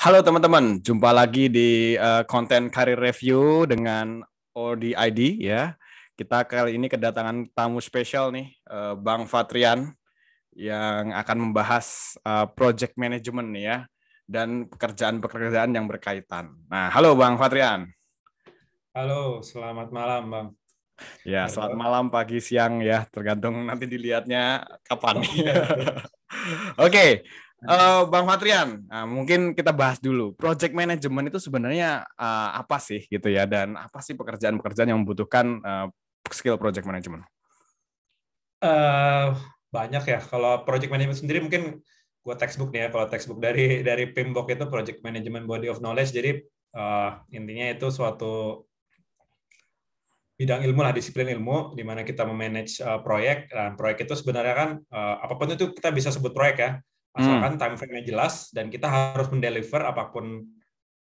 Halo teman-teman, jumpa lagi di uh, konten karir review dengan Odi ID ya. Kita kali ini kedatangan tamu spesial nih, uh, Bang Fatrian yang akan membahas uh, project management nih ya dan pekerjaan-pekerjaan yang berkaitan. Nah, halo Bang Fatrian. Halo, selamat malam Bang. Ya, halo. selamat malam, pagi, siang ya, tergantung nanti dilihatnya kapan. Iya. Oke uh, Bang Fatrian, uh, mungkin kita bahas dulu. Project management itu sebenarnya uh, apa sih gitu ya dan apa sih pekerjaan-pekerjaan yang membutuhkan uh, skill project management? Uh, banyak ya. Kalau project management sendiri mungkin gua textbook nih ya. Kalau textbook dari dari PMBOK itu project management body of knowledge. Jadi uh, intinya itu suatu bidang ilmu lah disiplin ilmu di mana kita memanage uh, proyek dan nah, proyek itu sebenarnya kan uh, apapun itu kita bisa sebut proyek ya asalkan hmm. time frame-nya jelas dan kita harus mendeliver apapun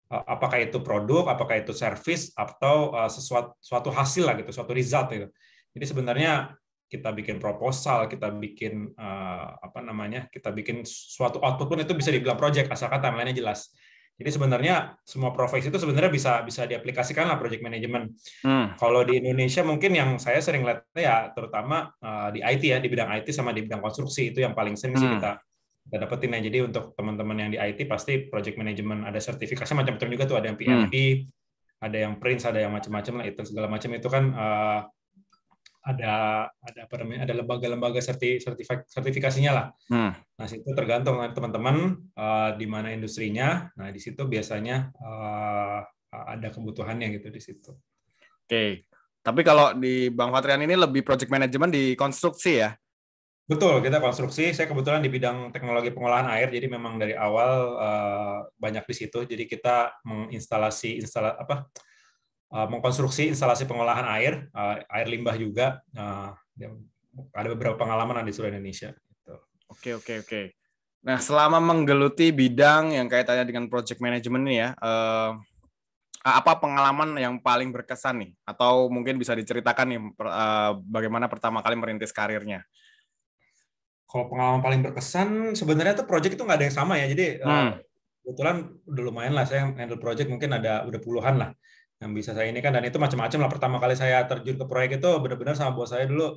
eh, apakah itu produk, apakah itu service atau eh, sesuatu suatu hasil lah gitu, suatu result gitu. Jadi sebenarnya kita bikin proposal, kita bikin eh, apa namanya, kita bikin suatu output pun itu bisa dibilang project asalkan timeline nya jelas. Jadi sebenarnya semua profesi itu sebenarnya bisa bisa diaplikasikan lah project management. Hmm. Kalau di Indonesia mungkin yang saya sering lihat ya terutama uh, di IT ya di bidang IT sama di bidang konstruksi itu yang paling sering hmm. sih kita kita dapetin ya. Jadi untuk teman-teman yang di IT pasti project management ada sertifikasi macam-macam juga tuh ada yang PMP, hmm. ada yang Prince, ada yang macam-macam lah itu segala macam itu kan uh, ada ada apa namanya ada lembaga-lembaga serti, sertifikasinya lah. Hmm. Nah situ tergantung kan teman-teman uh, di mana industrinya. Nah di situ biasanya uh, ada kebutuhannya gitu di situ. Oke, okay. tapi kalau di Bang Fatrian ini lebih project management di konstruksi ya? Betul, kita konstruksi. Saya kebetulan di bidang teknologi pengolahan air, jadi memang dari awal eh, banyak di situ. Jadi kita menginstalasi instala apa eh, mengkonstruksi instalasi pengolahan air, eh, air limbah juga. ada beberapa pengalaman di seluruh Indonesia. Gitu. Oke, oke, oke. Nah, selama menggeluti bidang yang kaitannya dengan project management ini ya, apa pengalaman yang paling berkesan nih? Atau mungkin bisa diceritakan nih bagaimana pertama kali merintis karirnya? kalau pengalaman paling berkesan sebenarnya tuh project itu nggak ada yang sama ya jadi eh, hmm. kebetulan udah lumayan lah saya handle project mungkin ada udah puluhan lah yang bisa saya ini kan dan itu macam-macam lah pertama kali saya terjun ke proyek itu benar-benar sama bos saya dulu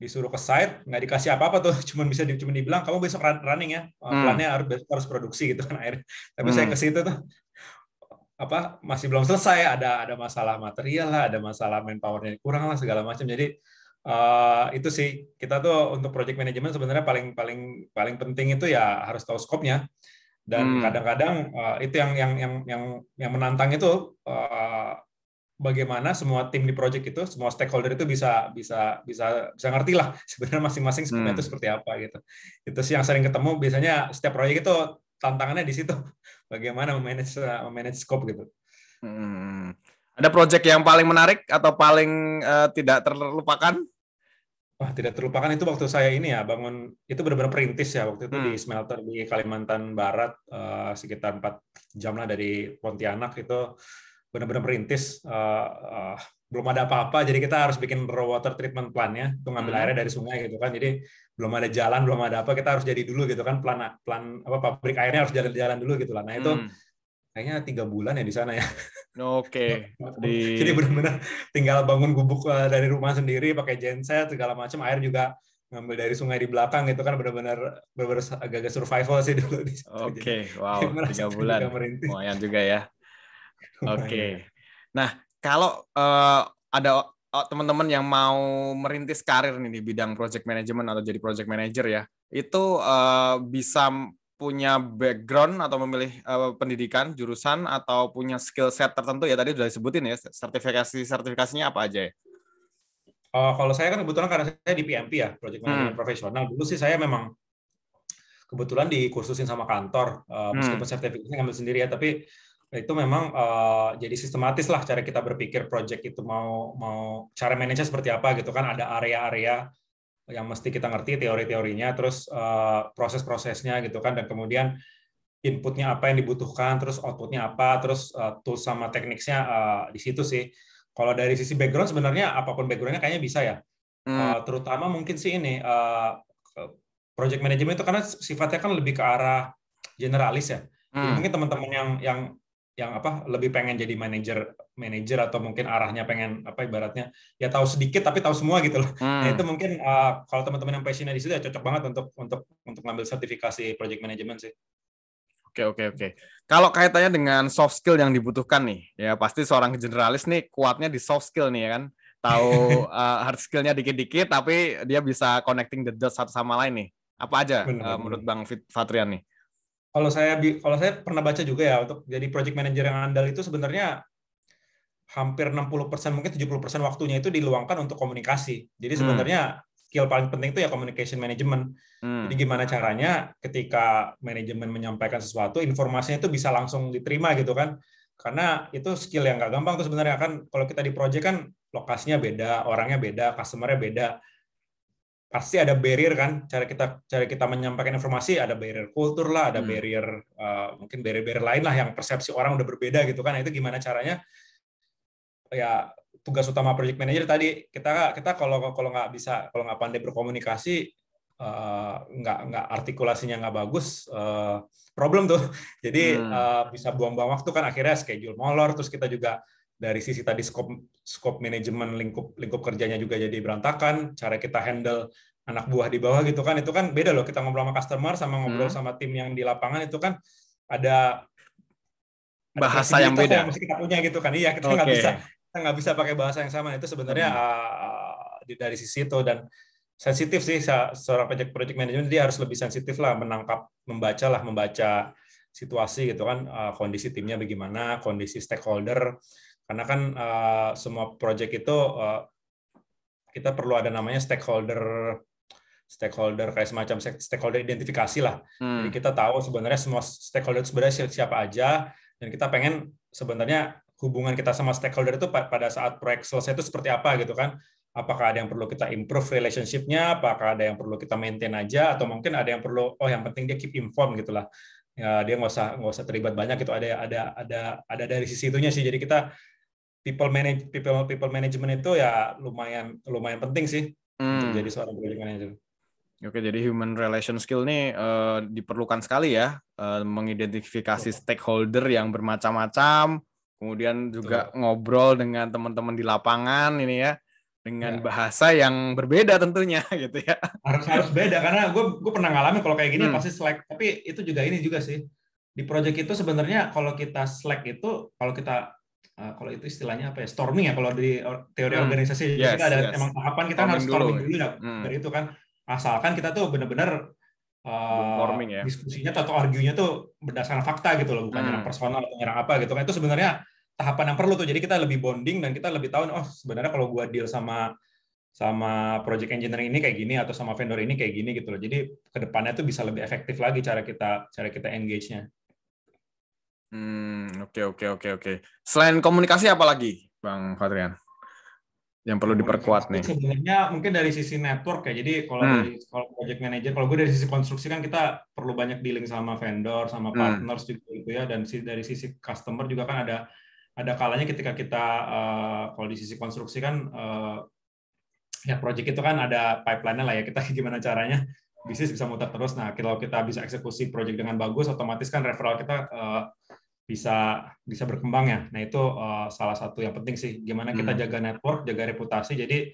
disuruh ke site nggak dikasih apa-apa tuh cuman bisa di, cuman dibilang kamu besok running ya eh, hmm. plannya harus besok harus produksi gitu kan akhirnya tapi hmm. saya ke situ tuh apa masih belum selesai ada ada masalah material lah ada masalah manpowernya kurang lah segala macam jadi Uh, itu sih kita tuh untuk project management sebenarnya paling paling paling penting itu ya harus tahu skopnya dan hmm. kadang-kadang hmm. uh, itu yang yang yang yang yang menantang itu uh, bagaimana semua tim di project itu semua stakeholder itu bisa bisa bisa bisa ngerti lah sebenarnya masing-masing skopnya hmm. itu seperti apa gitu itu sih yang sering ketemu biasanya setiap project itu tantangannya di situ bagaimana manage memanage scope gitu hmm. ada project yang paling menarik atau paling uh, tidak terlupakan Wah, tidak terlupakan itu waktu saya ini ya bangun itu benar-benar perintis ya waktu itu hmm. di smelter di Kalimantan Barat uh, sekitar 4 jam lah dari Pontianak itu benar-benar perintis uh, uh, belum ada apa-apa jadi kita harus bikin raw water treatment plan ya tuh ngambil hmm. airnya dari sungai gitu kan jadi belum ada jalan belum ada apa kita harus jadi dulu gitu kan plan plan apa pabrik airnya harus jalan-jalan dulu gitu lah nah itu hmm kayaknya tiga bulan ya di sana ya. Oke. Okay. Di... Jadi benar-benar tinggal bangun gubuk eh, dari rumah sendiri pakai genset segala macam air juga ngambil dari sungai di belakang itu kan benar-benar benar agak-agak survival sih dulu. Oke, okay. wow, tiga bulan. Lumayan juga ya. Oke. Okay. Iya. Nah, kalau uh, ada teman-teman yang mau merintis karir nih di bidang project management atau jadi project manager ya, itu uh, bisa punya background atau memilih uh, pendidikan jurusan atau punya skill set tertentu ya tadi sudah disebutin ya sertifikasi sertifikasinya apa aja ya? Uh, kalau saya kan kebetulan karena saya di PMP ya project hmm. management hmm. profesional dulu sih saya memang kebetulan dikursusin sama kantor uh, meskipun hmm. sertifikasinya ngambil sendiri ya tapi itu memang uh, jadi sistematis lah cara kita berpikir project itu mau mau cara manajer seperti apa gitu kan ada area-area yang mesti kita ngerti teori-teorinya, terus uh, proses-prosesnya gitu kan, dan kemudian inputnya apa yang dibutuhkan, terus outputnya apa, terus uh, tools sama tekniknya uh, eh, di situ sih. Kalau dari sisi background sebenarnya apapun backgroundnya kayaknya bisa ya. Hmm. Uh, terutama mungkin sih ini uh, project management itu karena sifatnya kan lebih ke arah generalis ya. Hmm. Jadi mungkin teman-teman yang yang yang apa lebih pengen jadi manajer manajer atau mungkin arahnya pengen apa ibaratnya ya tahu sedikit tapi tahu semua gitu loh. Hmm. Nah, itu mungkin uh, kalau teman-teman yang passionnya di situ ya cocok banget untuk untuk untuk ngambil sertifikasi project management sih. Oke oke oke. Kalau kaitannya dengan soft skill yang dibutuhkan nih, ya pasti seorang generalis nih kuatnya di soft skill nih ya kan. Tahu uh, hard skillnya dikit-dikit tapi dia bisa connecting the dots satu sama lain nih. Apa aja benar, uh, eh, benar. menurut Bang Fatrian nih? kalau saya kalau saya pernah baca juga ya untuk jadi project manager yang andal itu sebenarnya hampir 60% mungkin 70% waktunya itu diluangkan untuk komunikasi. Jadi hmm. sebenarnya hmm. skill paling penting itu ya communication management. Hmm. Jadi gimana caranya ketika manajemen menyampaikan sesuatu informasinya itu bisa langsung diterima gitu kan. Karena itu skill yang nggak gampang tuh sebenarnya kan kalau kita di project kan lokasinya beda, orangnya beda, customer-nya beda pasti ada barrier kan cara kita cara kita menyampaikan informasi ada barrier kultur lah ada hmm. barrier uh, mungkin barrier-barrier lain lah yang persepsi orang udah berbeda gitu kan nah, itu gimana caranya ya tugas utama project manager tadi kita kita kalau kalau nggak bisa kalau nggak pandai berkomunikasi uh, nggak nggak artikulasinya nggak bagus uh, problem tuh jadi hmm. uh, bisa buang-buang waktu kan akhirnya schedule molor terus kita juga dari sisi tadi scope skop manajemen lingkup lingkup kerjanya juga jadi berantakan cara kita handle anak buah di bawah gitu kan itu kan beda loh kita ngobrol sama customer sama ngobrol hmm. sama tim yang di lapangan itu kan ada, ada bahasa yang beda yang kita punya gitu kan iya kita nggak okay. bisa kita nggak bisa pakai bahasa yang sama itu sebenarnya hmm. uh, dari sisi itu dan sensitif sih seorang project project management dia harus lebih sensitif lah menangkap membaca lah membaca situasi gitu kan eh, kondisi timnya bagaimana kondisi stakeholder karena kan uh, semua project itu uh, kita perlu ada namanya stakeholder stakeholder kayak semacam stakeholder identifikasi lah. Hmm. Jadi kita tahu sebenarnya semua stakeholder itu sebenarnya siapa aja dan kita pengen sebenarnya hubungan kita sama stakeholder itu pada saat proyek selesai itu seperti apa gitu kan. Apakah ada yang perlu kita improve relationshipnya? apakah ada yang perlu kita maintain aja atau mungkin ada yang perlu oh yang penting dia keep inform gitulah. Ya, dia nggak usah nggak usah terlibat banyak itu ada ada ada ada dari sisi itunya sih. Jadi kita people manage people people management itu ya lumayan lumayan penting sih hmm. untuk jadi seorang project manager. Oke, jadi human relation skill ini uh, eh, diperlukan sekali ya, uh, mengidentifikasi Betul. stakeholder yang bermacam-macam, kemudian juga Betul. ngobrol dengan teman-teman di lapangan ini ya, dengan ya. bahasa yang berbeda tentunya gitu ya. Harus harus beda karena gue gue pernah ngalamin kalau kayak gini hmm. pasti slack, tapi itu juga ini juga sih di project itu sebenarnya kalau kita slack itu kalau kita Eh, kalau itu istilahnya apa ya storming ya kalau di teori hmm. organisasi yes, kita ada yes. emang tahapan kita storming harus storming dulu, ya. dulu ya. hmm. dari itu kan asalkan kita tuh benar-benar uh, eh, storming ya. diskusinya atau argunya tuh berdasarkan fakta gitu loh bukan hmm. nyerang personal atau nyerang apa gitu kan itu sebenarnya tahapan yang perlu tuh jadi kita lebih bonding dan kita lebih tahu oh sebenarnya kalau gua deal sama sama project engineering ini kayak gini atau sama vendor ini kayak gini gitu loh jadi kedepannya tuh bisa lebih efektif lagi cara kita cara kita engage-nya Hmm, oke oke oke oke. Selain komunikasi apa lagi, Bang Fatrian? Yang perlu diperkuat nih. Sebenarnya mungkin dari sisi network ya. Jadi kalau hmm. dari kalau project manager, kalau gue dari sisi konstruksi kan kita perlu banyak dealing sama vendor, sama hmm. partners hmm. juga gitu ya dan dari sisi customer juga kan ada ada kalanya ketika kita uh, kalau di sisi konstruksi kan uh, ya project itu kan ada pipeline-nya lah ya. Kita gimana caranya bisnis bisa muter terus. Nah, kalau kita bisa eksekusi project dengan bagus otomatis kan referral kita uh, bisa bisa berkembang ya. Nah itu uh, salah satu yang penting sih. Gimana kita hmm. jaga network, jaga reputasi. Jadi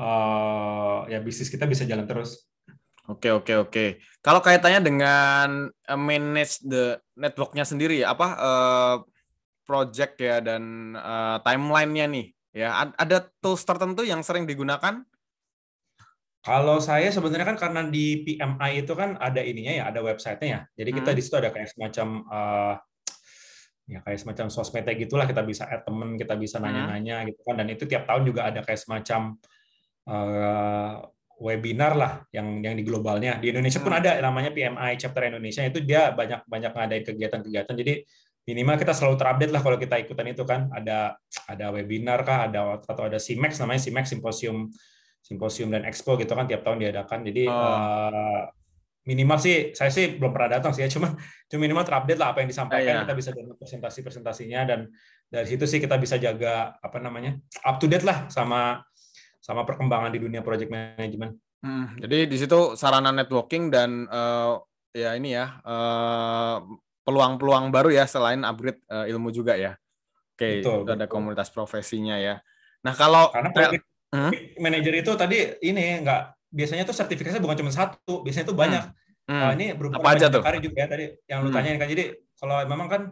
uh, ya bisnis kita bisa jalan terus. Oke oke oke. Kalau kaitannya dengan uh, manage the networknya sendiri, apa uh, project ya dan uh, timelinenya nih, ya ada tools tertentu yang sering digunakan? Kalau saya sebenarnya kan karena di PMI itu kan ada ininya ya, ada websitenya ya. Jadi kita hmm. di situ ada kayak semacam uh, ya kayak semacam sosmednya gitulah kita bisa add temen kita bisa nah. nanya-nanya gitu kan dan itu tiap tahun juga ada kayak semacam uh, webinar lah yang yang di globalnya di Indonesia pun hmm. ada namanya PMI Chapter Indonesia itu dia banyak banyak ngadain kegiatan-kegiatan jadi minimal kita selalu terupdate lah kalau kita ikutan itu kan ada ada webinar kah ada atau ada Simex namanya Simex Simposium Simposium dan Expo gitu kan tiap tahun diadakan jadi oh. uh, minimal sih saya sih belum pernah datang sih ya cuman cuma minimal terupdate lah apa yang ah, disampaikan ah, iya. kita bisa download presentasi presentasinya dan dari situ sih kita bisa jaga apa namanya up to date lah sama sama perkembangan di dunia project management. Hmm, jadi di situ sarana networking dan uh, ya ini ya uh, peluang-peluang baru ya selain upgrade uh, ilmu juga ya. Oke, okay, itu betul. ada komunitas profesinya ya. Nah kalau karena project hmm? manager itu tadi ini nggak biasanya tuh sertifikasi bukan cuma satu, biasanya tuh banyak. Hmm. Hmm. Nah, ini berupa apa aja tuh? juga ya tadi yang lu hmm. tanya kan. Jadi kalau memang kan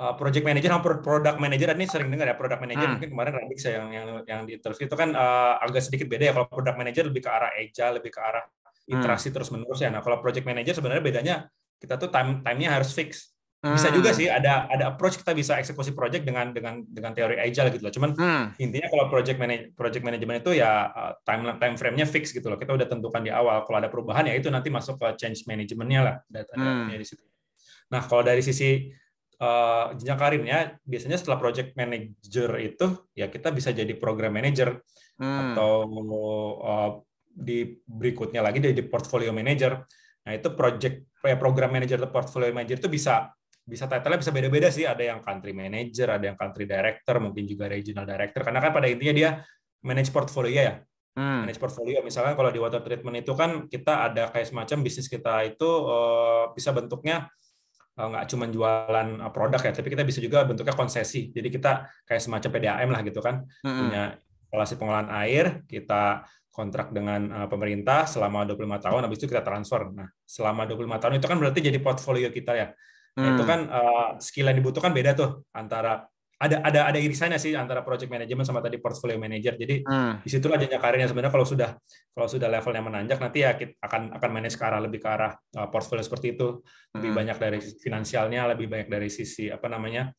uh, project manager sama product manager ini sering dengar ya product manager hmm. mungkin kemarin Radik saya yang yang yang di interview itu kan uh, agak sedikit beda ya kalau product manager lebih ke arah agile, lebih ke arah hmm. iterasi hmm. terus menerus ya. Nah, kalau project manager sebenarnya bedanya kita tuh time time-nya harus fix bisa juga ah. sih ada ada approach kita bisa eksekusi project dengan dengan dengan teori agile gitu loh. Cuman hmm. intinya kalau project manage project manajemen itu ya eh, time time frame-nya fix gitu loh. Kita udah tentukan di awal. Kalau ada perubahan ya itu nanti masuk ke change management-nya lah. Ah. di situ. Nah, kalau dari sisi uh, jenjang karirnya biasanya setelah project manager itu ya kita bisa jadi program manager hmm. atau uh, di berikutnya lagi jadi portfolio manager. Nah, itu project program manager atau portfolio manager itu bisa bisa title-nya bisa beda-beda sih. Ada yang country manager, ada yang country director, mungkin juga regional director. Karena kan pada intinya dia manage portfolio ya. Hmm. Manage portfolio. Misalkan kalau di water treatment itu kan kita ada kayak semacam bisnis kita itu uh, bisa bentuknya eh, nggak cuma jualan eh, produk ya, tapi kita bisa juga bentuknya konsesi. Jadi kita kayak semacam PDAM lah gitu kan, hmm. punya instalasi pengolahan air, kita kontrak dengan pemerintah selama 25 tahun, habis itu kita transfer. Nah, selama 25 tahun itu kan berarti jadi portfolio kita ya. Nah, hmm. itu kan uh, skill yang dibutuhkan beda tuh antara ada ada ada irisannya sih antara project management sama tadi portfolio manager. Jadi hmm. situ jenjang karirnya sebenarnya kalau sudah kalau sudah levelnya menanjak nanti ya kita akan akan manage ke arah lebih ke arah uh, portfolio seperti itu lebih hmm. banyak dari finansialnya, lebih banyak dari sisi apa namanya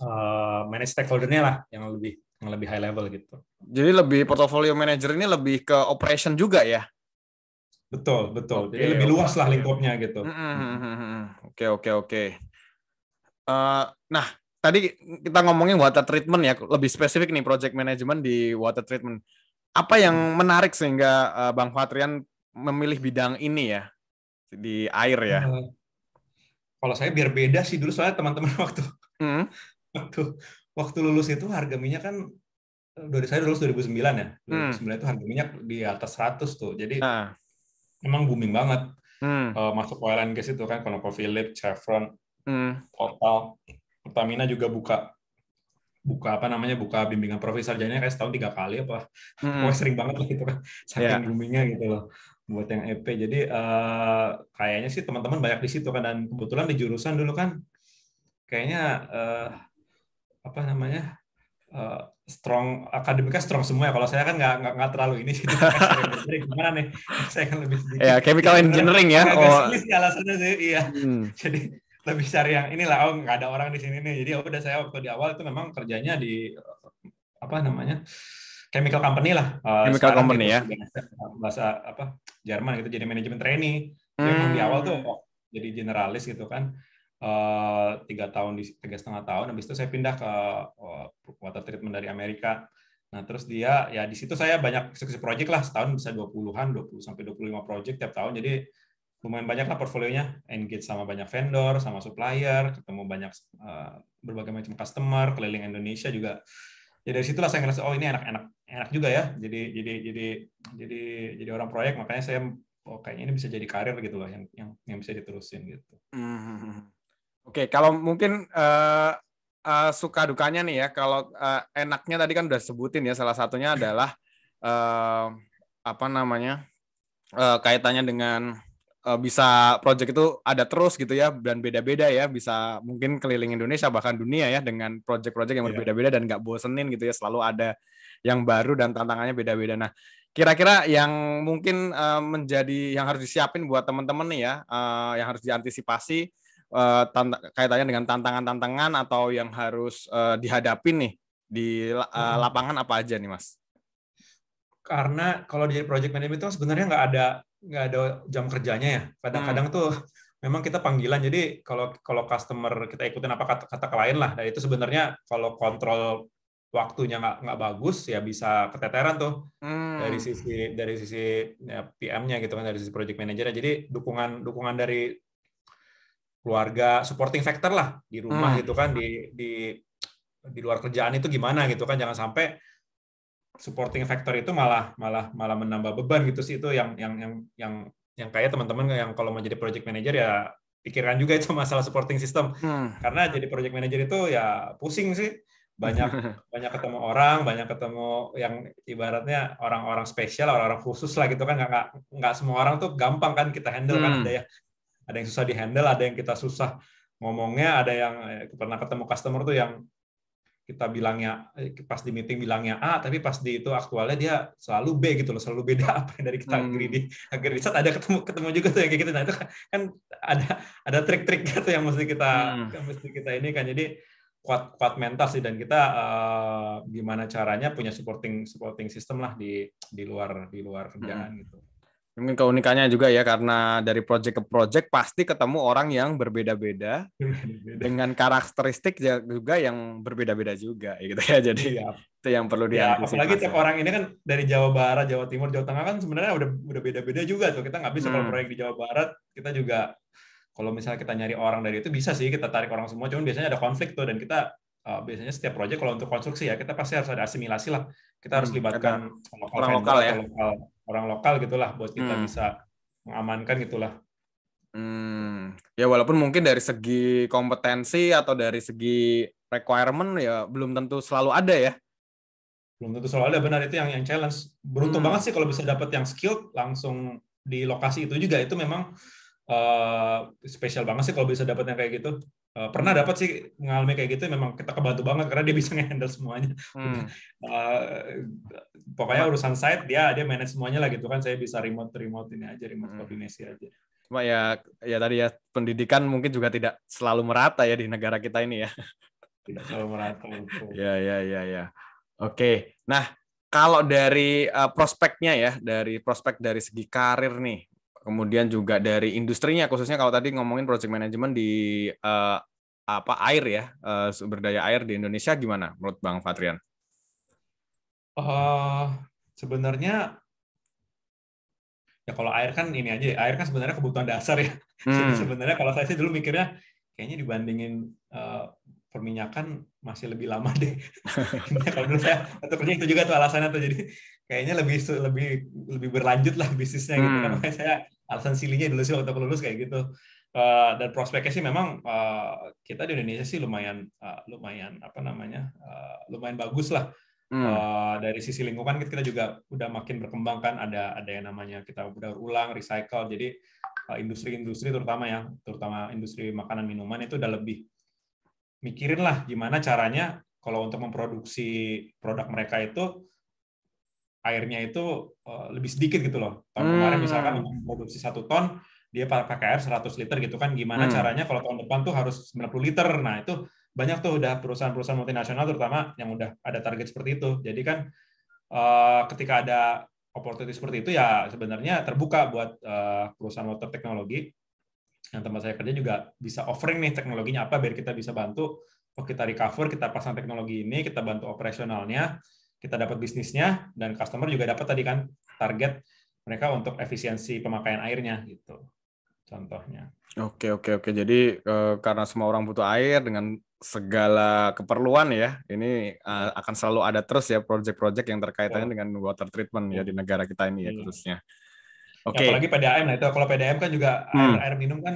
uh, manage stakeholdernya lah yang lebih yang lebih high level gitu. Jadi lebih portfolio manager ini lebih ke operation juga ya? Betul, betul. Okay, Jadi lebih luas lah lingkupnya gitu. Hmm. Oke, oke, oke. Eh, nah, tadi kita ngomongin water treatment ya, lebih spesifik nih project management di water treatment. Apa yang hmm. menarik sehingga eh, Bang Fatrian memilih bidang ini ya di air ya? Eh, kalau saya biar beda sih dulu soalnya teman-teman waktu hmm? waktu waktu lulus itu harga minyak kan dari saya lulus 2009 ya. 2009 hmm. itu harga minyak di atas 100 tuh. Jadi nah emang booming banget hmm. uh, masuk oil and gas itu kan ConocoPhillips, Chevron, hmm. Total, Pertamina juga buka buka apa namanya buka bimbingan profil jadinya kayak setahun tiga kali apa hmm. Wah, sering banget lah gitu kan saking yeah. boomingnya gitu loh buat yang EP jadi uh, kayaknya sih teman-teman banyak di situ kan dan kebetulan di jurusan dulu kan kayaknya uh, apa namanya Eh, strong akademiknya strong semua ya. Kalau saya kan nggak nggak terlalu ini gitu. gimana nih? Saya kan lebih sedikit. Ya, chemical engineering ya. Oh. alasannya sih, iya. Hmm. Jadi lebih cari yang inilah oh nggak ada orang di sini nih. Jadi ya udah saya waktu di awal itu memang kerjanya di apa namanya? chemical company lah. Eh, chemical company gitu, ya. Bahasa apa? Jerman gitu jadi manajemen trainee. Jadi di hmm. awal tuh oh, jadi generalis gitu kan Eh, tiga tahun di tiga setengah tahun habis itu saya pindah ke eh, water treatment dari Amerika nah terus dia ya di situ saya banyak eksekusi project lah setahun bisa 20-an 20 sampai 25 project tiap tahun jadi lumayan banyak lah portfolionya engage sama banyak vendor sama supplier ketemu banyak eh, berbagai macam customer keliling Indonesia juga Jadi ya, dari situlah saya ngerasa oh ini enak-enak enak juga ya jadi jadi jadi jadi jadi orang proyek makanya saya oh kayaknya ini bisa jadi karir gitu loh yang yang yang bisa diterusin gitu. Mm -hmm. hmm, hmm. Oke, kalau mungkin uh, uh, suka dukanya nih ya. Kalau uh, enaknya tadi kan udah sebutin ya. Salah satunya adalah uh, apa namanya uh, kaitannya dengan uh, bisa project itu ada terus gitu ya dan beda-beda ya. Bisa mungkin keliling Indonesia bahkan dunia ya dengan project-project yang iya. berbeda-beda dan nggak bosenin gitu ya. Selalu ada yang baru dan tantangannya beda-beda. Nah, kira-kira yang mungkin uh, menjadi yang harus disiapin buat teman-teman nih ya, uh, yang harus diantisipasi kayak eh, kaitannya dengan tantangan-tantangan atau yang harus uh, eh, dihadapin nih di uh, lapangan apa aja nih mas? Karena kalau di project management itu sebenarnya nggak ada nggak ada jam kerjanya ya. Kadang-kadang hmm. tuh memang kita panggilan. Jadi kalau kalau customer kita ikutin apa kata, kata klien lah. Dan nah, itu sebenarnya kalau kontrol waktunya nggak nggak bagus ya bisa keteteran tuh hmm. dari sisi dari sisi ya, PM-nya gitu kan dari sisi project manager jadi dukungan dukungan dari keluarga supporting factor lah di rumah hmm. gitu kan di di di luar kerjaan itu gimana gitu kan jangan sampai supporting factor itu malah malah malah menambah beban gitu sih itu yang yang yang yang yang kayak teman-teman yang kalau mau jadi project manager ya pikirkan juga itu masalah supporting system hmm. karena jadi project manager itu ya pusing sih banyak banyak ketemu orang banyak ketemu yang ibaratnya orang-orang spesial orang-orang khusus lah gitu kan nggak nggak semua orang tuh gampang kan kita handle kan hmm. kan ada ya ada yang susah dihandle ada yang kita susah ngomongnya ada yang eh, pernah ketemu customer tuh yang kita bilangnya eh, pas di meeting bilangnya A tapi pas di itu aktualnya dia selalu B gitu loh selalu beda apa yang dari kita hmm. di akhir riset ada ketemu ketemu juga tuh yang kayak gitu nah itu kan, kan ada ada trik trik gitu yang mesti kita hmm. yang mesti kita ini kan jadi kuat kuat mental sih dan kita uh, gimana caranya punya supporting supporting system lah di di luar di luar kerjaan hmm. gitu mungkin keunikannya juga ya karena dari project ke project pasti ketemu orang yang berbeda-beda dengan karakteristik juga yang berbeda-beda juga gitu ya jadi ya. itu yang perlu ya, apalagi tiap orang ini kan dari Jawa Barat Jawa Timur Jawa Tengah kan sebenarnya udah udah beda-beda juga tuh kita nggak bisa hmm. kalau proyek di Jawa Barat kita juga kalau misalnya kita nyari orang dari itu bisa sih kita tarik orang semua cuman biasanya ada konflik tuh dan kita uh, biasanya setiap proyek kalau untuk konstruksi ya kita pasti harus ada asimilasi lah kita harus hmm, libatkan hmm, lokal, lokal, lokal ya lokal orang lokal gitulah buat kita hmm. bisa mengamankan gitulah. Hmm, ya walaupun mungkin dari segi kompetensi atau dari segi requirement ya belum tentu selalu ada ya. Belum tentu selalu ada benar itu yang yang challenge. Beruntung hmm. banget sih kalau bisa dapat yang skilled langsung di lokasi itu juga itu memang uh, spesial banget sih kalau bisa dapat yang kayak gitu. Eh, pernah dapat sih mengalami kayak gitu memang kita kebantu banget karena dia bisa ngehandle semuanya hmm. uh, pokoknya urusan site dia dia manage semuanya lah gitu kan saya bisa remote remote ini aja remote hmm. koordinasi aja cuma ya ya tadi ya pendidikan mungkin juga tidak selalu merata ya di negara kita ini ya tidak selalu merata ya ya ya ya oke nah kalau dari eh, prospeknya ya dari prospek dari segi karir nih kemudian juga dari industrinya khususnya kalau tadi ngomongin project management di uh, apa air ya uh, sumber daya air di Indonesia gimana menurut Bang Fatrian? Uh, sebenarnya ya kalau air kan ini aja air kan sebenarnya kebutuhan dasar ya. Hmm. sebenarnya kalau saya sih dulu mikirnya kayaknya dibandingin uh, perminyakan masih lebih lama deh. Nah, kalau menurut saya atau itu juga tuh alasannya tuh jadi kayaknya lebih lebih lebih berlanjut lah bisnisnya hmm. gitu kan hmm. makanya saya alasan silinya dulu sih waktu aku lulus kayak gitu uh, dan prospeknya sih memang uh, kita di Indonesia sih lumayan uh, lumayan apa namanya uh, lumayan bagus lah hmm. uh, dari sisi lingkungan kan kita juga udah makin berkembang kan ada ada yang namanya kita udah ulang recycle jadi industri industri-industri terutama ya terutama industri makanan minuman itu udah lebih mikirin lah gimana caranya kalau untuk memproduksi produk mereka itu airnya itu eh, lebih sedikit gitu loh. Tahun hmm. kemarin misalkan produksi satu ton, dia pakai air 100 liter gitu kan. Gimana hmm. caranya kalau tahun depan tuh harus 90 liter. Nah itu banyak tuh udah perusahaan-perusahaan multinasional terutama yang udah ada target seperti itu. Jadi kan eh, ketika ada opportunity seperti itu ya sebenarnya terbuka buat eh, perusahaan water teknologi yang tempat saya kerja juga bisa offering nih teknologinya apa biar kita bisa bantu oh kita recover kita pasang teknologi ini kita bantu operasionalnya kita dapat bisnisnya dan customer juga dapat tadi kan target mereka untuk efisiensi pemakaian airnya gitu contohnya. Oke oke oke jadi eh, karena semua orang butuh air dengan segala keperluan ya ini eh, iya. akan selalu ada terus ya proyek-proyek yang terkaitannya oh. dengan water treatment ya di iya. negara kita ini ya terusnya khususnya. Ya, oke. Okay. Ya, apalagi PDAM nah itu kalau PDAM kan juga hmm. air, air minum kan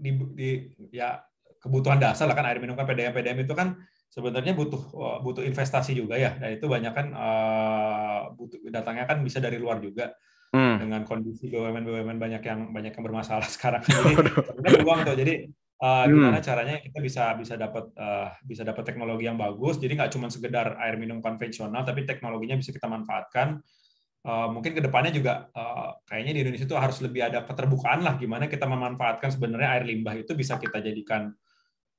di, di ya kebutuhan dasar lah kan air minum kan PDAM PDAM itu kan sebenarnya butuh oh, butuh investasi juga ya dan itu banyak kan uh, butuh datangnya kan bisa dari luar juga hmm. dengan kondisi bumn bumn banyak yang banyak yang bermasalah sekarang jadi uang tuh jadi uh, gimana caranya kita bisa bisa dapat uh, eh, bisa dapat teknologi yang bagus jadi nggak cuma sekedar air minum konvensional tapi teknologinya bisa kita manfaatkan Uh, mungkin kedepannya juga uh, kayaknya di Indonesia itu harus lebih ada keterbukaan lah gimana kita memanfaatkan sebenarnya air limbah itu bisa kita jadikan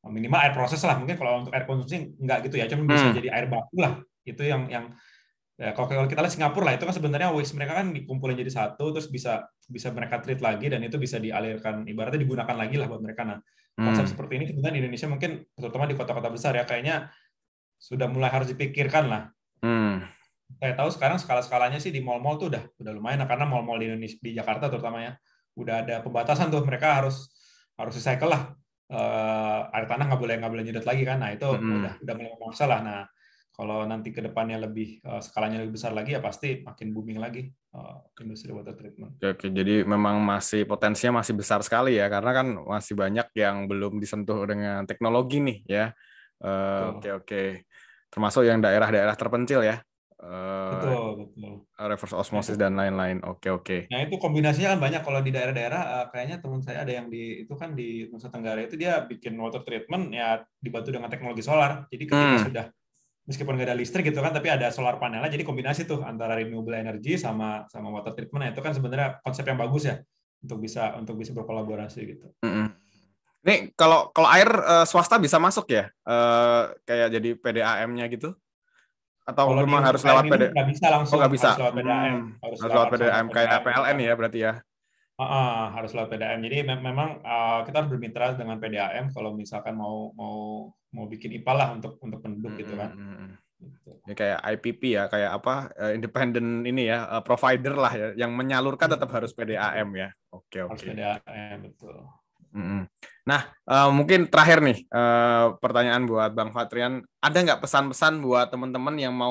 minimal air proses lah mungkin kalau untuk air konsumsi nggak gitu ya cuma hmm. bisa jadi air baku lah itu yang yang ya, kalau kita lihat Singapura lah itu kan sebenarnya waste mereka kan dikumpulin jadi satu terus bisa bisa mereka treat lagi dan itu bisa dialirkan ibaratnya digunakan lagi lah buat mereka nah hmm. konsep hmm. seperti ini kemudian di Indonesia mungkin terutama di kota-kota besar ya kayaknya sudah mulai harus dipikirkan lah hmm. saya tahu sekarang skala-skalanya sih di mall-mall tuh udah udah lumayan nah, karena mall-mall di Indonesia di Jakarta terutama ya udah ada pembatasan tuh mereka harus harus recycle lah uh, air tanah nggak boleh nggak boleh nyedot lagi kan nah itu hmm. udah udah mulai memaksa lah nah kalau nanti ke depannya lebih uh, skalanya lebih besar lagi ya pasti makin booming lagi uh, industri water treatment. Oke, oke, jadi memang masih potensinya masih besar sekali ya karena kan masih banyak yang belum disentuh dengan teknologi nih ya. Uh, oke oke. Termasuk yang daerah-daerah terpencil ya. Uh, betul eh, betul eh, reverse nah, osmosis betul. dan lain-lain oke oke nah itu kombinasinya kan banyak kalau di daerah-daerah uh, kayaknya teman saya ada yang di itu kan di Nusa Tenggara itu dia bikin water treatment ya dibantu dengan teknologi solar jadi ketika hmm. sudah meskipun nggak ada listrik gitu kan tapi ada solar panelnya jadi kombinasi tuh antara renewable energy sama sama water treatment nah, itu kan sebenarnya konsep yang bagus ya untuk bisa untuk bisa berkolaborasi gitu Nih kalau kalau air uh, swasta bisa masuk ya uh, kayak jadi PDAM-nya gitu? atau kalau memang harus lewat PDAM, Nggak bisa langsung. Oh, nggak bisa. Harus lewat PDAM. Hmm. Harus, harus lewat PDAM kayak PLN ya berarti ya. Uh, harus lewat PDAM. Jadi me memang uh, kita harus bermitra dengan PDAM kalau misalkan mau mau mau bikin IPA lah untuk untuk penduduk gitu kan. Hmm. hmm, hmm, hmm. Gitu. Ya, kayak IPP ya, kayak apa eh, Independent independen ini ya eh, provider lah ya, yang menyalurkan tetap harus PDAM ya. Oke oke. Harus PDAM betul. -hmm. Nah, uh, mungkin terakhir nih uh, pertanyaan buat Bang Fatrian, ada nggak pesan-pesan buat teman-teman yang mau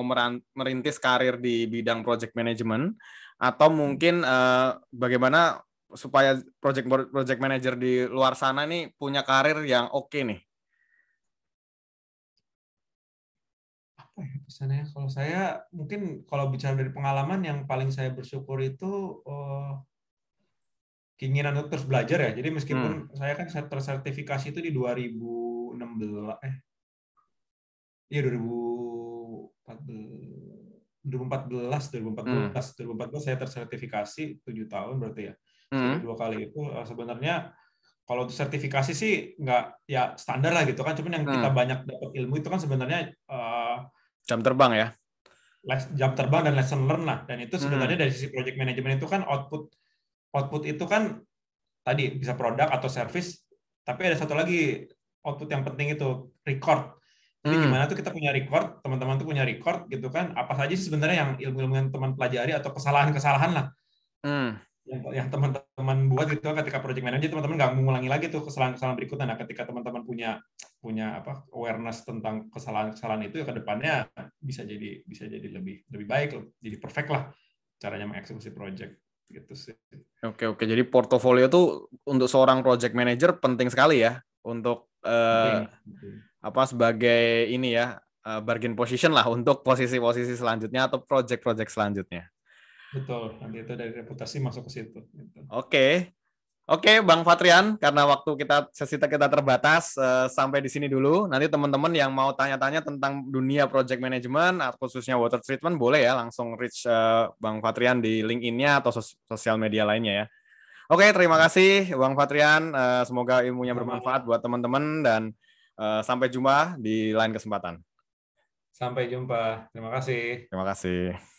merintis karir di bidang project management atau mungkin uh, bagaimana supaya project project manager di luar sana nih punya karir yang oke okay nih? Apa ya pesannya? Kalau saya mungkin kalau bicara dari pengalaman yang paling saya bersyukur itu uh, keinginan untuk terus belajar ya. Jadi meskipun hmm. saya kan tersertifikasi itu di 2016 eh iya 2014 2014 2014 hmm. 2014 saya tersertifikasi 7 tahun berarti ya. Hmm. Dua kali itu eh, sebenarnya kalau untuk sertifikasi sih nggak ya standar lah gitu kan cuman yang hmm. kita banyak dapat ilmu itu kan sebenarnya uh, jam terbang ya jam terbang dan lesson learn lah dan itu hmm. sebenarnya hmm. dari sisi project management itu kan output output itu kan tadi bisa produk atau service, tapi ada satu lagi output yang penting itu record. Jadi hmm. gimana tuh kita punya record, teman-teman tuh punya record gitu kan, apa saja sih sebenarnya yang ilmu-ilmu yang teman pelajari atau kesalahan-kesalahan lah. Hmm. Yang, teman-teman buat gitu ketika project manager teman-teman nggak mengulangi lagi tuh kesalahan-kesalahan berikutnya. Nah, ketika teman-teman punya punya apa awareness tentang kesalahan-kesalahan itu ya ke depannya bisa jadi bisa jadi lebih lebih baik, jadi perfect lah caranya mengeksekusi project gitu sih. Oke oke, jadi portofolio tuh untuk seorang project manager penting sekali ya untuk uh, apa sebagai ini ya uh, bargain position lah untuk posisi-posisi selanjutnya atau project-project selanjutnya. Betul, nanti itu dari reputasi masuk ke situ. Gitu. Oke. Oke, Oke, Bang Fatrian, karena waktu kita sesi kita terbatas uh, sampai di sini dulu. Nanti teman-teman yang mau tanya-tanya tentang dunia project management atau ah, khususnya water treatment boleh ya langsung reach uh, Bang Fatrian di LinkedIn-nya atau sos sosial media lainnya ya. Oke, terima kasih Bang Fatrian. Uh, semoga ilmunya bermanfaat buat teman-teman dan uh, sampai jumpa di lain kesempatan. Sampai jumpa. Terima kasih. Terima kasih.